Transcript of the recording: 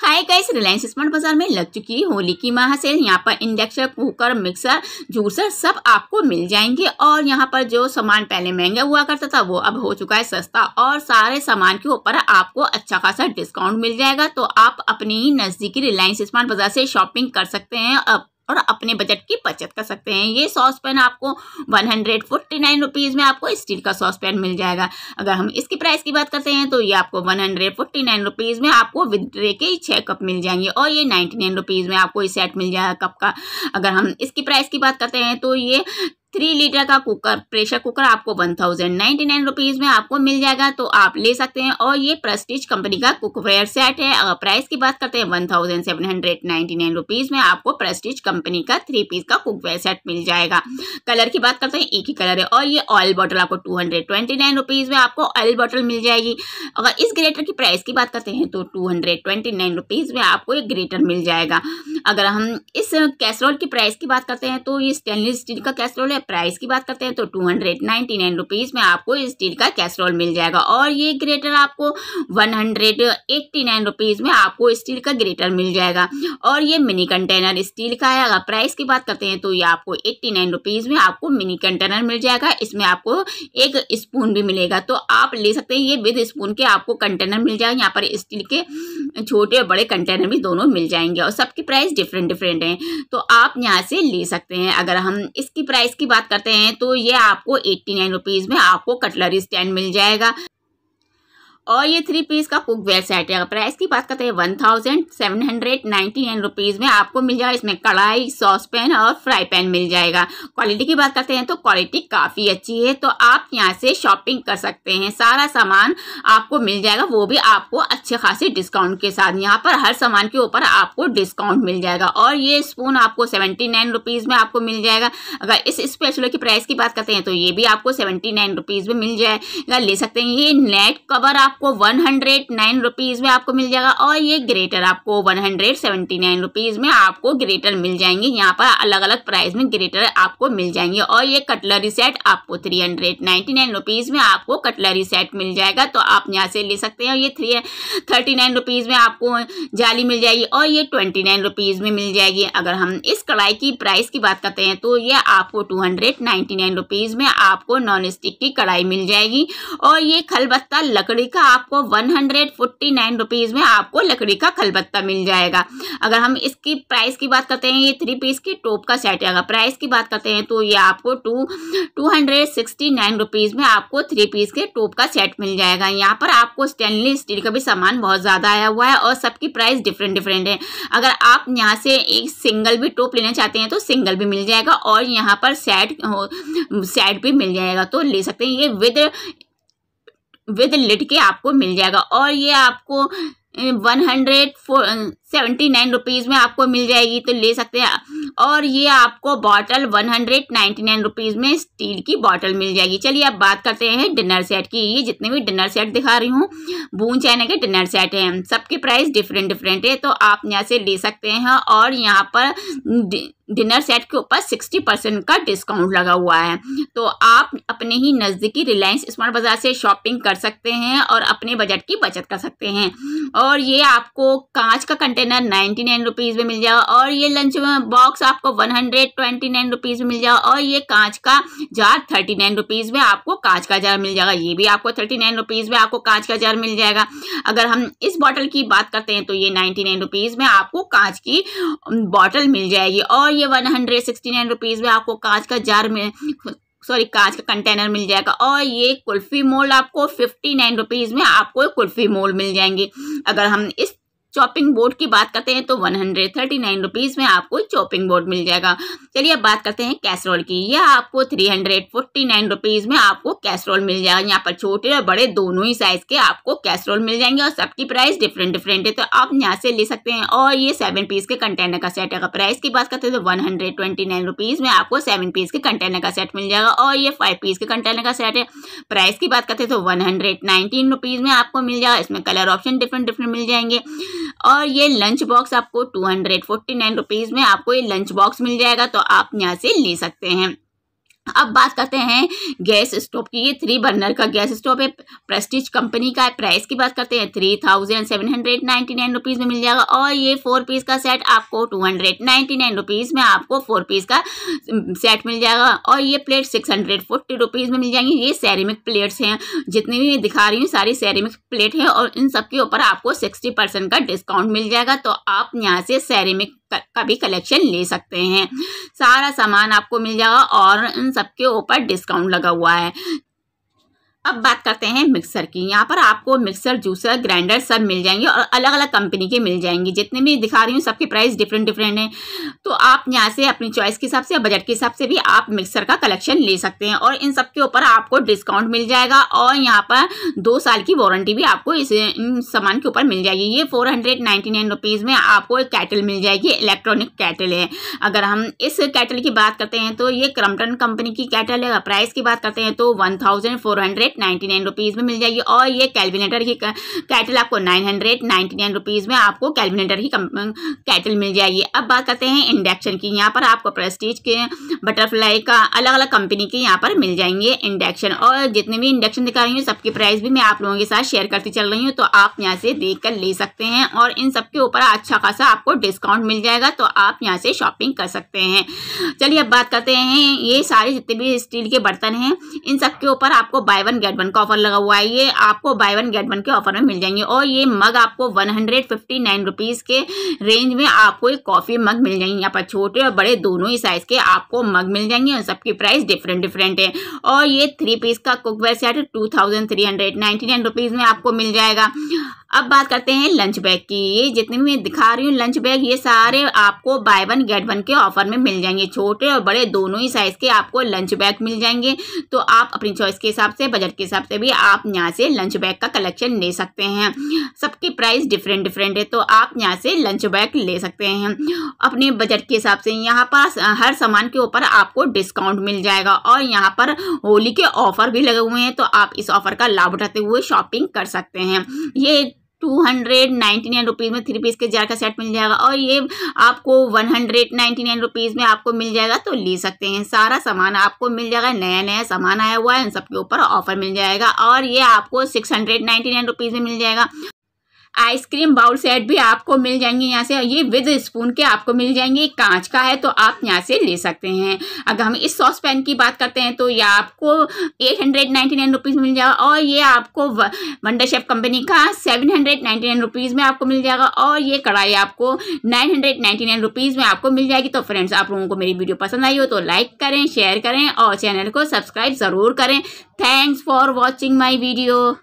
hi guys Reliance smart बाजार में लग चुकी है होली की महासेल यहाँ पर इंडक्शन कुकर मिक्सर जूसर सब आपको मिल जाएंगे और यहाँ पर जो सामान पहले महंगा हुआ करता था वो अब हो चुका है सस्ता और सारे सामान के ऊपर आपको अच्छा खासा डिस्काउंट मिल जाएगा तो आप अपनी ही नज़दीकी रिलायंस स्मार्ट बाजार से शॉपिंग कर सकते हैं अब और अपने बजट की बचत कर सकते हैं ये सॉस पैन आपको one hundred forty nine rupees में आपको स्टील का सॉस पैन मिल जाएगा अगर हम इसकी प्राइस की बात करते हैं तो ये आपको one hundred forty nine rupees में आपको विद्रे के छः कप मिल जाएंगे और ये नाइन्टी नाइन रुपीज़ में आपको ये सेट मिल जाएगा कप का अगर हम इसकी प्राइस की बात करते हैं तो ये थ्री लीटर का कुकर प्रेशर कुकर आपको one thousand ninety nine rupees में आपको मिल जाएगा तो आप ले सकते हैं और ये प्रस्टिज कंपनी का कुकवेयर सेट है अगर प्राइस की बात करते हैं one thousand seven hundred ninety nine rupees में आपको प्रस्टिज कंपनी का थ्री पीस का कुकवेयर सेट मिल जाएगा कलर की बात करते हैं एक ही कलर है और ये ऑयल बॉटल आपको two hundred twenty nine rupees में आपको ऑयल बॉटल मिल जाएगी अगर इस ग्रेटर की प्राइस की बात करते हैं तो two hundred twenty nine rupees में आपको एक ग्रेटर मिल जाएगा अगर हम इस कैसरोल की प्राइस की बात करते हैं तो ये स्टेनलेस स्टील का कैसरोल है प्राइस की बात करते हैं तो two hundred ninety nine rupees में आपको स्टील का कैसरोल मिल जाएगा और ये ग्रेटर आपको one hundred eighty nine rupees में आपको स्टील का ग्रेटर मिल जाएगा और ये मिनी कंटेनर स्टील का है अगर प्राइस की बात करते हैं तो ये आपको एट्टी नाइन रुपीज़ में आपको मिनी कंटेनर मिल जाएगा इसमें आपको एक स्पून भी मिलेगा तो आप ले सकते हैं ये विद स्पून के आपको कंटेनर मिल जाएगा यहाँ पर स्टील के छोटे और बड़े कंटेनर भी दोनों मिल जाएंगे और सबकी प्राइस प्राइस डिफरेंट डिफरेंट हैं तो आप यहाँ से ले सकते हैं अगर हम इसकी प्राइस की बात करते हैं तो ये आपको एट्टी नाइन रुपीज़ में आपको कटलरी स्टैंड मिल जाएगा और ये थ्री पीस का कुक वेयर सेट है अगर प्राइस की बात करते हैं one thousand seven hundred ninety nine rupees में आपको मिल जाएगा इसमें कढ़ाई सॉस पैन और फ्राई पैन मिल जाएगा क्वालिटी की बात करते हैं तो क्वालिटी काफ़ी अच्छी है तो आप यहाँ से शॉपिंग कर सकते हैं सारा सामान आपको मिल जाएगा वो भी आपको अच्छे खासे डिस्काउंट के साथ यहाँ पर हर सामान के ऊपर आपको डिस्काउंट मिल जाएगा और ये स्पून आपको सेवेंटी नाइन रुपीज़ में आपको मिल जाएगा अगर इस स्पेशलो की प्राइस की बात करते हैं तो ये भी आपको सेवेंटी नाइन रुपीज़ में मिल जाएगा ले सकते हैं ये नेट कवर आप आपको वन हंड्रेड नाइन रुपीज में आपको मिल जाएगा और ये ग्रेटर आपको one hundred seventy nine rupees में आपको ग्रेटर मिल जाएंगे यहाँ पर अलग अलग प्राइस में ग्रेटर आपको मिल जाएंगे और ये कटलरी सेट आपको three hundred ninety nine rupees में आपको कटलरी सेट मिल जाएगा तो आप यहाँ से ले सकते हैं ये थ्री थर्टी नाइन रुपीज में आपको जाली मिल जाएगी और ये ट्वेंटी नाइन रुपीज में मिल जाएगी अगर हम इस कढ़ाई की प्राइस की बात करते हैं तो ये आपको two hundred ninety nine rupees में आपको नॉन स्टिक की कढ़ाई मिल जाएगी और ये खलबत्ता लकड़ी का जाएगा आपको one hundred forty nine rupees में आपको लकड़ी का खलबत्ता मिल जाएगा अगर हम इसकी प्राइस की बात करते हैं ये थ्री पीस के टोप का सेट है अगर प्राइस की बात करते हैं तो ये आपको two two hundred sixty nine rupees में आपको थ्री पीस के टोप का सेट मिल जाएगा यहाँ पर आपको स्टेनलेस स्टील का भी सामान बहुत ज़्यादा आया हुआ है और सबकी प्राइस डिफरेंट डिफरेंट है अगर आप यहाँ से एक सिंगल भी टॉप लेना चाहते हैं तो सिंगल भी मिल जाएगा और यहाँ पर सेट सेट भी मिल जाएगा तो ले सकते हैं ये विद विद लिट के आपको मिल जाएगा और ये आपको one hundred seventy nine rupees में आपको मिल जाएगी तो ले सकते हैं और ये आपको bottle one hundred ninety nine rupees में स्टील की बॉटल मिल जाएगी चलिए अब बात करते हैं डिनर सेट की ये जितने भी डिनर सेट दिखा रही हूँ बून चाइना के डिनर सेट हैं सबके प्राइस डिफरेंट डिफरेंट है तो आप यहाँ से ले सकते हैं और यहाँ पर डिनर सेट के ऊपर सिक्सटी परसेंट का डिस्काउंट लगा हुआ है तो आप अपने ही नज़दीकी रिलायंस स्मार्ट बाज़ार से शॉपिंग कर सकते हैं और अपने बजट की बचत कर सकते हैं और ये आपको कांच का कंटेनर नाइन्टी नाइन रुपीज़ में मिल जाएगा और ये लंच बॉक्स बॉक्स आपको one hundred twenty nine rupees में मिल जाएगा और ये कांच का जार थर्टी नाइन रुपीज में आपको कांच का जार मिल जाएगा ये भी आपको थर्टी नाइन रुपीज में आपको कांच का जार मिल जाएगा अगर हम इस बॉटल की बात करते हैं तो ये नाइनटी नाइन रुपीज में आपको कांच की बॉटल मिल जाएगी और ये one hundred sixty nine rupees में आपको कांच का जार मिल सॉरी कांच का कंटेनर मिल जाएगा और ये कुल्फी मोल आपको फिफ्टी नाइन रुपीज़ में आपको कुल्फी मोल मिल जाएंगे अगर हम इस चॉपिंग बोर्ड की बात करते हैं तो one hundred thirty nine rupees में आपको चॉपिंग बोर्ड मिल जाएगा चलिए अब बात करते हैं कैसरोल की यह आपको three hundred forty nine rupees में आपको कैसरोल मिल जाएगा यहाँ पर छोटे और बड़े दोनों ही साइज़ के आपको कैसरोल मिल जाएंगे और सबकी प्राइस डिफरेंट डिफरेंट है तो आप यहाँ से ले सकते हैं और ये सेवन पीस के कंटेनर का सेट है प्राइस की बात करते हैं तो one hundred twenty nine rupees में आपको सेवन पीस के कंटेनर का सेट मिल जाएगा और ये फाइव पीस के कंटेनर का सेट है प्राइस की बात करते हैं तो वन हंड्रेड नाइनटीन रुपीज़ में आपको मिल जाएगा इसमें कलर ऑप्शन डिफरेंट डिफरेंट मिल जाएंगे और ये लंच बॉक्स आपको two hundred forty nine rupees में आपको ये लंच बॉक्स मिल जाएगा तो आप यहाँ से ले सकते हैं अब बात करते हैं गैस स्टोव की ये थ्री बर्नर का गैस स्टोव है प्रेस्टीज कंपनी का है प्राइस की बात करते हैं three thousand seven hundred ninety nine rupees में मिल जाएगा और ये फोर पीस का सेट आपको two hundred ninety nine rupees में आपको फोर पीस का सेट मिल जाएगा और ये plate six hundred forty rupees में मिल जाएंगी ये सैरेमिक प्लेट्स हैं जितनी भी दिखा रही हूँ सारी सैरेमिक प्लेट हैं और इन सबके ऊपर आपको सिक्सटी परसेंट का डिस्काउंट मिल जाएगा तो आप यहाँ से सैरेमिक का भी कलेक्शन ले सकते हैं सारा सामान आपको मिल जाएगा और इन सबके ऊपर डिस्काउंट लगा हुआ है अब बात करते हैं मिक्सर की यहाँ पर आपको मिक्सर जूसर ग्राइंडर सब मिल जाएंगे और अलग अलग कंपनी के मिल जाएंगे जितने भी दिखा रही हूँ सबके प्राइस डिफरेंट डिफरेंट हैं तो आप यहाँ से अपनी चॉइस के हिसाब से बजट के हिसाब से भी आप मिक्सर का कलेक्शन ले सकते हैं और इन सब के ऊपर आपको डिस्काउंट मिल जाएगा और यहाँ पर दो साल की वारंटी भी आपको इस सामान के ऊपर मिल जाएगी ये फोर हंड्रेड में आपको एक कैटल मिल जाएगी इलेक्ट्रॉनिक कैटल है अगर हम इस कैटल की बात करते हैं तो ये क्रमटन कंपनी की कैटल है प्राइस की बात करते हैं तो one hundred ninety nine rupees में मिल जाएगी और ये कैलविनेटर की कैटल आपको nine hundred ninety nine rupees में आपको कैलविनेटर की कैटल मिल जाएगी अब बात करते हैं इंडक्शन की यहाँ पर आपको प्रेस्टीज के बटरफ्लाई का अलग अलग कंपनी के यहाँ पर मिल जाएंगे इंडक्शन और जितने भी इंडक्शन दिखा रही हूँ सबकी प्राइस भी मैं आप लोगों के साथ शेयर करती चल रही हूँ तो आप यहाँ से देख कर ले सकते हैं और इन सब के ऊपर अच्छा खासा आपको डिस्काउंट मिल जाएगा तो आप यहाँ से शॉपिंग कर सकते हैं चलिए अब बात करते हैं ये सारे जितने भी स्टील के बर्तन हैं इन सब के ऊपर आपको बाय वन गेट वन का ऑफर लगा हुआ है ये आपको बाय वन गेट वन के ऑफर में मिल जाएंगे और ये मग आपको one hundred fifty nine rupees के रेंज में आपको एक कॉफ़ी मग मिल जाएंगे यहाँ पर छोटे और बड़े दोनों ही साइज़ के आपको मग मिल जाएंगे और सबकी प्राइस डिफरेंट डिफरेंट है और ये थ्री पीस का cookware set two thousand three hundred ninety nine rupees में आपको मिल जाएगा अब बात करते हैं लंच बैग की ये जितने भी मैं दिखा रही हूँ लंच बैग ये सारे आपको बाय वन गेट वन के ऑफर में मिल जाएंगे छोटे और बड़े दोनों ही साइज़ के आपको लंच बैग मिल जाएंगे तो आप अपनी चॉइस के हिसाब से बजट बजट के हिसाब से भी आप यहाँ से लंच बैग का कलेक्शन ले सकते हैं सबकी प्राइस डिफरेंट डिफरेंट है तो आप यहाँ से लंच बैग ले सकते हैं अपने बजट के हिसाब से यहाँ पर हर सामान के ऊपर आपको डिस्काउंट मिल जाएगा और यहाँ पर होली के ऑफर भी लगे हुए हैं तो आप इस ऑफर का लाभ उठाते हुए शॉपिंग कर सकते हैं ये two hundred ninety nine rupees में थ्री पीस के जार का सेट मिल जाएगा और ये आपको one hundred ninety nine rupees में आपको मिल जाएगा तो ले सकते हैं सारा सामान आपको मिल जाएगा नया नया सामान आया हुआ है उन सबके ऊपर ऑफर मिल जाएगा और ये आपको six hundred ninety nine rupees में मिल जाएगा आइसक्रीम बाउल सेट भी आपको मिल जाएंगे यहाँ से ये विद स्पून के आपको मिल जाएंगे कांच का है तो आप यहाँ से ले सकते हैं अगर हम इस सॉस पैन की बात करते हैं तो ये आपको eight hundred ninety nine rupees मिल जाएगा और ये आपको वंडर शेफ कंपनी का seven hundred ninety nine rupees में आपको मिल जाएगा और ये कढ़ाई आपको nine hundred ninety nine rupees में आपको मिल जाएगी तो फ्रेंड्स आप लोगों को मेरी वीडियो पसंद आई हो तो लाइक करें शेयर करें और चैनल को सब्सक्राइब ज़रूर करें thanks for watching my video